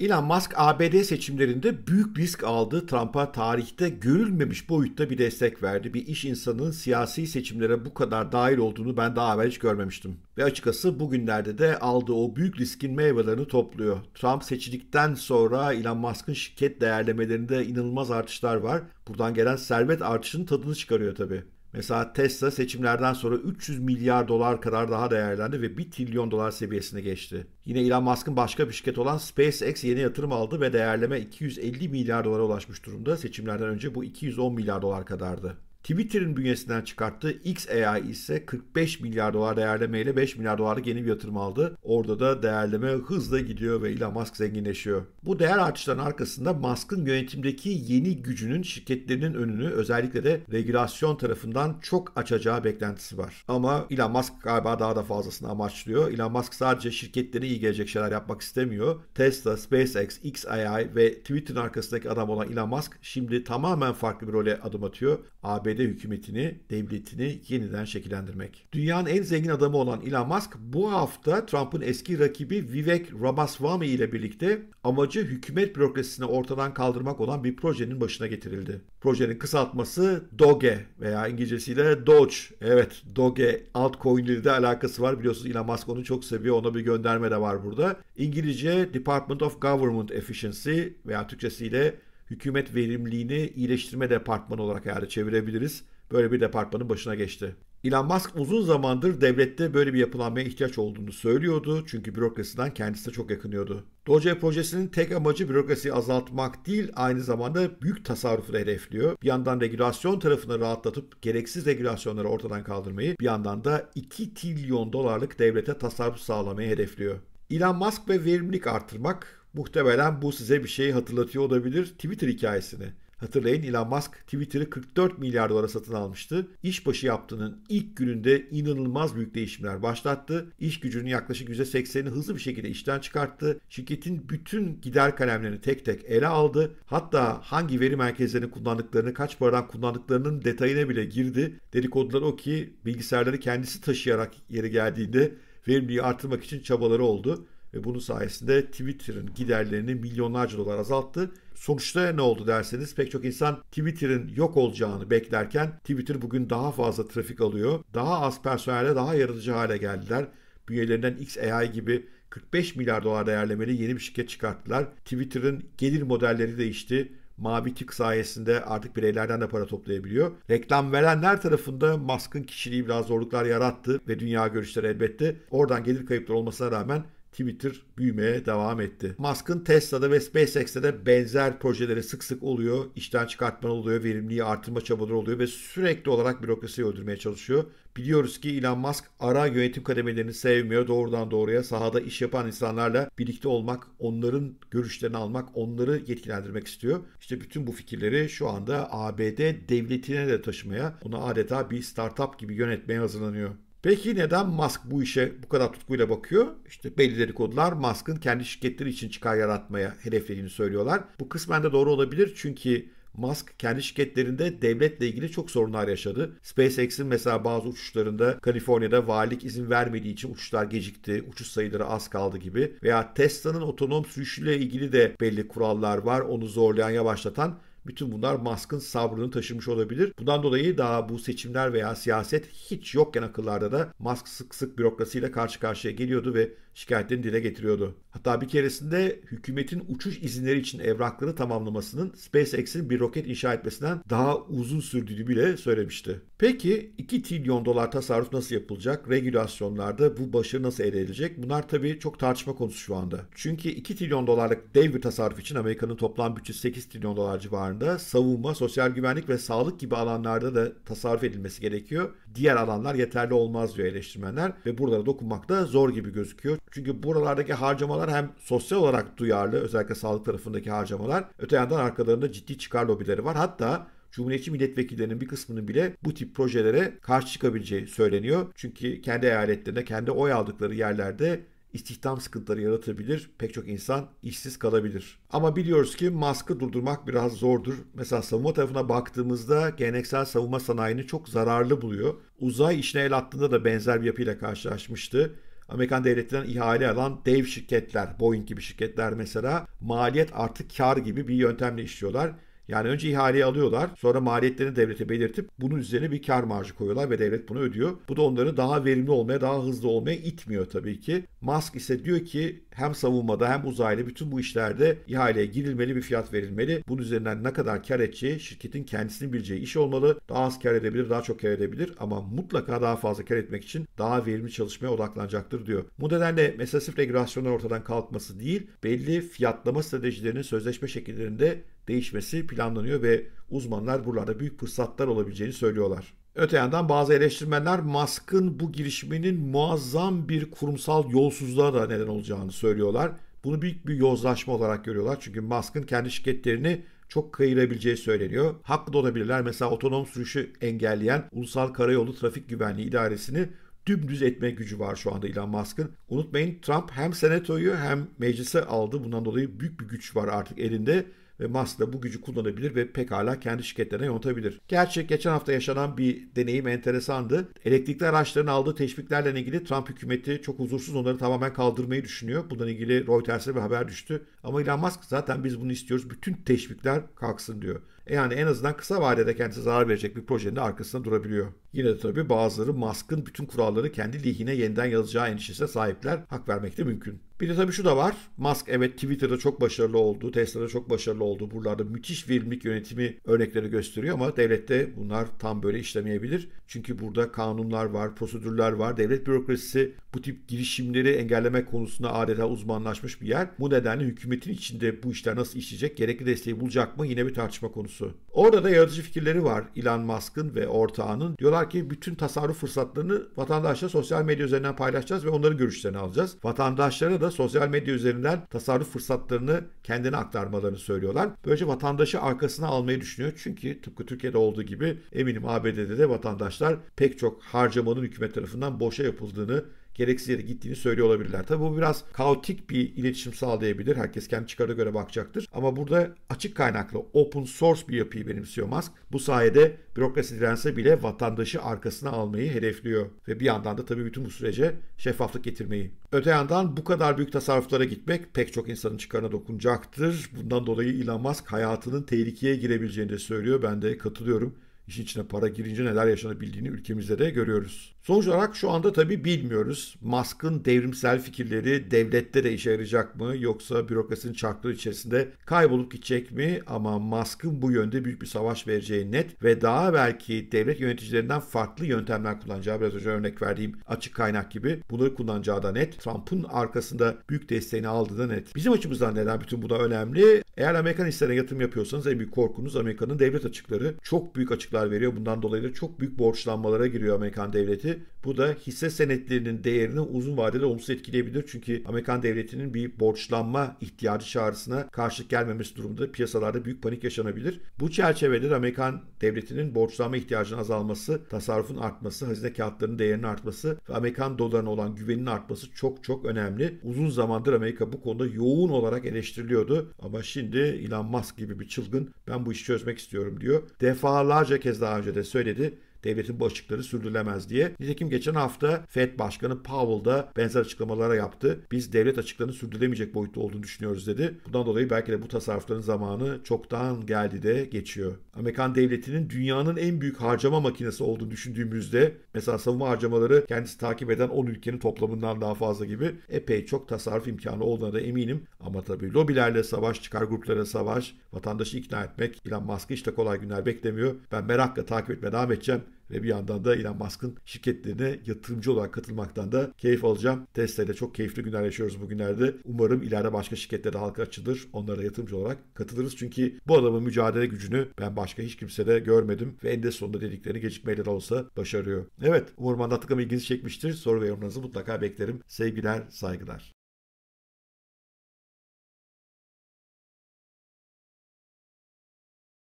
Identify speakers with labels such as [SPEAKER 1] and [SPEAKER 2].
[SPEAKER 1] Elon Musk ABD seçimlerinde büyük risk aldı. Trump'a tarihte görülmemiş boyutta bir destek verdi. Bir iş insanının siyasi seçimlere bu kadar dahil olduğunu ben daha evvel hiç görmemiştim. Ve açıkçası bugünlerde de aldığı o büyük riskin meyvelerini topluyor. Trump seçildikten sonra Elon Musk'ın şirket değerlemelerinde inanılmaz artışlar var. Buradan gelen servet artışının tadını çıkarıyor tabii. Mesela Tesla seçimlerden sonra 300 milyar dolar kadar daha değerlendi ve 1 trilyon dolar seviyesine geçti. Yine Elon Musk'ın başka bir şirket olan SpaceX yeni yatırım aldı ve değerleme 250 milyar dolara ulaşmış durumda. Seçimlerden önce bu 210 milyar dolar kadardı. Twitter'ın bünyesinden çıkarttığı XAI ise 45 milyar dolar değerlemeyle 5 milyar dolarlık yeni bir yatırım aldı. Orada da değerleme hızla gidiyor ve Elon Musk zenginleşiyor. Bu değer artışlarının arkasında Musk'ın yönetimdeki yeni gücünün şirketlerinin önünü özellikle de regülasyon tarafından çok açacağı beklentisi var. Ama Elon Musk galiba daha da fazlasını amaçlıyor. Elon Musk sadece şirketlere iyi gelecek şeyler yapmak istemiyor. Tesla, SpaceX, XAI ve Twitter'ın arkasındaki adam olan Elon Musk şimdi tamamen farklı bir role adım atıyor. AB ABD hükümetini, devletini yeniden şekillendirmek. Dünyanın en zengin adamı olan Elon Musk bu hafta Trump'ın eski rakibi Vivek Ramaswamy ile birlikte amacı hükümet bürokrasisini ortadan kaldırmak olan bir projenin başına getirildi. Projenin kısaltması Doge veya İngilizcesiyle Doge. Evet Doge altcoin'leri de alakası var. Biliyorsunuz Elon Musk onu çok seviyor. Ona bir gönderme de var burada. İngilizce Department of Government Efficiency veya Türkçesiyle hükümet verimliliğini iyileştirme departmanı olarak yani çevirebiliriz. Böyle bir departmanın başına geçti. Elon Musk uzun zamandır devlette böyle bir yapılanmaya ihtiyaç olduğunu söylüyordu çünkü bürokrasiden kendisine çok yakınıyordu. Doge projesinin tek amacı bürokrasiyi azaltmak değil aynı zamanda büyük tasarrufu da hedefliyor. Bir yandan regülasyon tarafını rahatlatıp gereksiz regülasyonları ortadan kaldırmayı bir yandan da 2 trilyon dolarlık devlete tasarruf sağlamayı hedefliyor. Elon Musk ve verimlilik artırmak Muhtemelen bu size bir şeyi hatırlatıyor olabilir Twitter hikayesini. Hatırlayın Elon Musk Twitter'ı 44 milyar dolara satın almıştı. İşbaşı yaptığının ilk gününde inanılmaz büyük değişimler başlattı. İş gücünün yaklaşık %80'ini hızlı bir şekilde işten çıkarttı. Şirketin bütün gider kalemlerini tek tek ele aldı. Hatta hangi veri merkezlerini kullandıklarını, kaç paradan kullandıklarının detayına bile girdi. Dedikodular o ki bilgisayarları kendisi taşıyarak yeri geldiğinde verimliği artırmak için çabaları oldu. Ve bunun sayesinde Twitter'ın giderlerini milyonlarca dolar azalttı. Sonuçta ne oldu derseniz pek çok insan Twitter'ın yok olacağını beklerken Twitter bugün daha fazla trafik alıyor. Daha az personelle daha yaratıcı hale geldiler. Bünyelerinden XAI gibi 45 milyar dolar değerlemeli yeni bir şirket çıkarttılar. Twitter'ın gelir modelleri değişti. Mavi tik sayesinde artık bireylerden de para toplayabiliyor. Reklam verenler tarafında Musk'ın kişiliği biraz zorluklar yarattı ve dünya görüşleri elbette oradan gelir kayıpları olmasına rağmen Twitter büyümeye devam etti. Musk'ın Tesla'da ve SpaceX'te de benzer projeleri sık sık oluyor. İşten çıkartma oluyor, verimliği artırma çabaları oluyor ve sürekli olarak bürokrasiyi öldürmeye çalışıyor. Biliyoruz ki Elon Musk ara yönetim kademelerini sevmiyor. Doğrudan doğruya sahada iş yapan insanlarla birlikte olmak, onların görüşlerini almak, onları yetkilendirmek istiyor. İşte bütün bu fikirleri şu anda ABD devletine de taşımaya, onu adeta bir startup gibi yönetmeye hazırlanıyor. Peki neden Musk bu işe bu kadar tutkuyla bakıyor? İşte belli dedikodular Musk'ın kendi şirketleri için çıkar yaratmaya hedeflediğini söylüyorlar. Bu kısmen de doğru olabilir çünkü Musk kendi şirketlerinde devletle ilgili çok sorunlar yaşadı. SpaceX'in mesela bazı uçuşlarında Kaliforniya'da valilik izin vermediği için uçuşlar gecikti, uçuş sayıları az kaldı gibi veya Tesla'nın otonom sürüşüyle ilgili de belli kurallar var, onu zorlayan, yavaşlatan bütün bunlar Musk'ın sabrını taşırmış olabilir. Bundan dolayı daha bu seçimler veya siyaset hiç yokken akıllarda da Musk sık sık bürokrasiyle karşı karşıya geliyordu ve şikayetlerini dile getiriyordu. Hatta bir keresinde hükümetin uçuş izinleri için evrakları tamamlamasının SpaceX'in bir roket inşa etmesinden daha uzun sürdüğünü bile söylemişti. Peki 2 trilyon dolar tasarruf nasıl yapılacak? Regülasyonlarda bu başarı nasıl elde edilecek? Bunlar tabii çok tartışma konusu şu anda. Çünkü 2 trilyon dolarlık dev bir tasarruf için Amerika'nın toplam bütçesi 8 trilyon dolar civarında savunma, sosyal güvenlik ve sağlık gibi alanlarda da tasarruf edilmesi gerekiyor. Diğer alanlar yeterli olmaz diyor eleştirmenler ve buralara dokunmak da zor gibi gözüküyor. Çünkü buralardaki harcamalar hem sosyal olarak duyarlı özellikle sağlık tarafındaki harcamalar öte yandan arkalarında ciddi çıkar lobileri var. Hatta Cumhuriyetçi milletvekillerinin bir kısmının bile bu tip projelere karşı çıkabileceği söyleniyor. Çünkü kendi eyaletlerinde, kendi oy aldıkları yerlerde istihdam sıkıntıları yaratabilir. Pek çok insan işsiz kalabilir. Ama biliyoruz ki Musk'ı durdurmak biraz zordur. Mesela savunma tarafına baktığımızda geleneksel savunma sanayini çok zararlı buluyor. Uzay işine el attığında da benzer bir yapıyla karşılaşmıştı. Amerikan devletinden ihale alan dev şirketler, Boeing gibi şirketler mesela maliyet artı kar gibi bir yöntemle işliyorlar. Yani önce ihaleyi alıyorlar sonra maliyetlerini devlete belirtip bunun üzerine bir kar marjı koyuyorlar ve devlet bunu ödüyor. Bu da onları daha verimli olmaya daha hızlı olmaya itmiyor tabii ki. Musk ise diyor ki hem savunmada hem uzayda bütün bu işlerde ihaleye girilmeli bir fiyat verilmeli. Bunun üzerinden ne kadar kar edeceği şirketin kendisinin bileceği iş olmalı. Daha az kar edebilir daha çok kar edebilir ama mutlaka daha fazla kar etmek için daha verimli çalışmaya odaklanacaktır diyor. Bu nedenle mesasif regülasyonlar ortadan kalkması değil belli fiyatlama stratejilerinin sözleşme şekillerinde değişmesi planlanıyor ve uzmanlar buralarda büyük fırsatlar olabileceğini söylüyorlar. Öte yandan bazı eleştirmenler Musk'ın bu girişiminin muazzam bir kurumsal yolsuzluğa da neden olacağını söylüyorlar. Bunu büyük bir yozlaşma olarak görüyorlar. Çünkü Musk'ın kendi şirketlerini çok kayırabileceği söyleniyor. Haklı da olabilirler. Mesela otonom sürüşü engelleyen Ulusal Karayolu Trafik Güvenliği İdaresi'ni dümdüz etme gücü var şu anda Elon Musk'ın. Unutmayın Trump hem senatoyu hem meclise aldı. Bundan dolayı büyük bir güç var artık elinde ve Musk da bu gücü kullanabilir ve pekala kendi şirketlerine yontabilir. Gerçek geçen hafta yaşanan bir deneyim enteresandı. Elektrikli araçların aldığı teşviklerle ilgili Trump hükümeti çok huzursuz onları tamamen kaldırmayı düşünüyor. Bundan ilgili Reuters'e bir haber düştü. Ama Elon Musk zaten biz bunu istiyoruz. Bütün teşvikler kalksın diyor. Yani en azından kısa vadede kendisi zarar verecek bir projenin de arkasında durabiliyor. Yine de tabii bazıları Musk'ın bütün kuralları kendi lehine yeniden yazacağı endişesine sahipler. Hak vermek de mümkün. Bir de tabii şu da var. Musk evet Twitter'da çok başarılı oldu, Tesla'da çok başarılı oldu. Buralarda müthiş verimlilik yönetimi örnekleri gösteriyor ama devlette bunlar tam böyle işlemeyebilir. Çünkü burada kanunlar var, prosedürler var. Devlet bürokrasisi bu tip girişimleri engellemek konusunda adeta uzmanlaşmış bir yer. Bu nedenle hükümetin içinde bu işler nasıl işleyecek, gerekli desteği bulacak mı yine bir tartışma konusu konusu. Orada da yaratıcı fikirleri var Elon Musk'ın ve ortağının. Diyorlar ki bütün tasarruf fırsatlarını vatandaşla sosyal medya üzerinden paylaşacağız ve onların görüşlerini alacağız. Vatandaşlara da sosyal medya üzerinden tasarruf fırsatlarını kendine aktarmalarını söylüyorlar. Böylece vatandaşı arkasına almayı düşünüyor. Çünkü tıpkı Türkiye'de olduğu gibi eminim ABD'de de vatandaşlar pek çok harcamanın hükümet tarafından boşa yapıldığını gereksiz yere gittiğini söylüyor olabilirler. Tabi bu biraz kaotik bir iletişim sağlayabilir. Herkes kendi çıkarına göre bakacaktır. Ama burada açık kaynaklı open source bir yapıyı benimsiyor Musk. Bu sayede bürokrasi dirense bile vatandaşı arkasına almayı hedefliyor. Ve bir yandan da tabii bütün bu sürece şeffaflık getirmeyi. Öte yandan bu kadar büyük tasarruflara gitmek pek çok insanın çıkarına dokunacaktır. Bundan dolayı Elon Musk hayatının tehlikeye girebileceğini de söylüyor. Ben de katılıyorum. İşin içine para girince neler yaşanabildiğini ülkemizde de görüyoruz. Sonuç olarak şu anda tabii bilmiyoruz. Musk'ın devrimsel fikirleri devlette de işe yarayacak mı yoksa bürokrasinin çarkları içerisinde kaybolup gidecek mi? Ama Musk'ın bu yönde büyük bir savaş vereceği net ve daha belki devlet yöneticilerinden farklı yöntemler kullanacağı biraz önce örnek verdiğim açık kaynak gibi bunları kullanacağı da net. Trump'ın arkasında büyük desteğini aldığı da net. Bizim açımızdan neden bütün bu da önemli? Eğer Amerikan hisselerine yatırım yapıyorsanız en büyük korkunuz Amerika'nın devlet açıkları. Çok büyük açıklar karşılıklar veriyor. Bundan dolayı da çok büyük borçlanmalara giriyor Amerikan devleti. Bu da hisse senetlerinin değerini uzun vadede olumsuz etkileyebilir. Çünkü Amerikan devletinin bir borçlanma ihtiyacı çağrısına karşılık gelmemesi durumunda piyasalarda büyük panik yaşanabilir. Bu çerçevede Amerikan devletinin borçlanma ihtiyacının azalması, tasarrufun artması, hazine kağıtlarının değerinin artması ve Amerikan dolarına olan güvenin artması çok çok önemli. Uzun zamandır Amerika bu konuda yoğun olarak eleştiriliyordu. Ama şimdi Elon Musk gibi bir çılgın ben bu işi çözmek istiyorum diyor. Defalarca kez daha önce de söyledi devletin bu açıkları sürdürülemez diye. Nitekim geçen hafta FED Başkanı Powell da benzer açıklamalara yaptı. Biz devlet açıklarını sürdürülemeyecek boyutta olduğunu düşünüyoruz dedi. Bundan dolayı belki de bu tasarrufların zamanı çoktan geldi de geçiyor. Amerikan devletinin dünyanın en büyük harcama makinesi olduğunu düşündüğümüzde mesela savunma harcamaları kendisi takip eden 10 ülkenin toplamından daha fazla gibi epey çok tasarruf imkanı olduğuna da eminim. Ama tabii lobilerle savaş, çıkar gruplara savaş, vatandaşı ikna etmek Elon Musk hiç de kolay günler beklemiyor. Ben merakla takip etmeye devam edeceğim ve bir yandan da Elon Musk'ın şirketlerine yatırımcı olarak katılmaktan da keyif alacağım. Tesla çok keyifli günler yaşıyoruz bugünlerde. Umarım ileride başka şirketlere halka açılır. Onlara yatırımcı olarak katılırız. Çünkü bu adamın mücadele gücünü ben başka hiç kimsede görmedim ve en de sonunda dediklerini gecikmeyle de olsa başarıyor. Evet umarım anlattıklarım ilginizi çekmiştir. Soru ve yorumlarınızı mutlaka beklerim. Sevgiler, saygılar.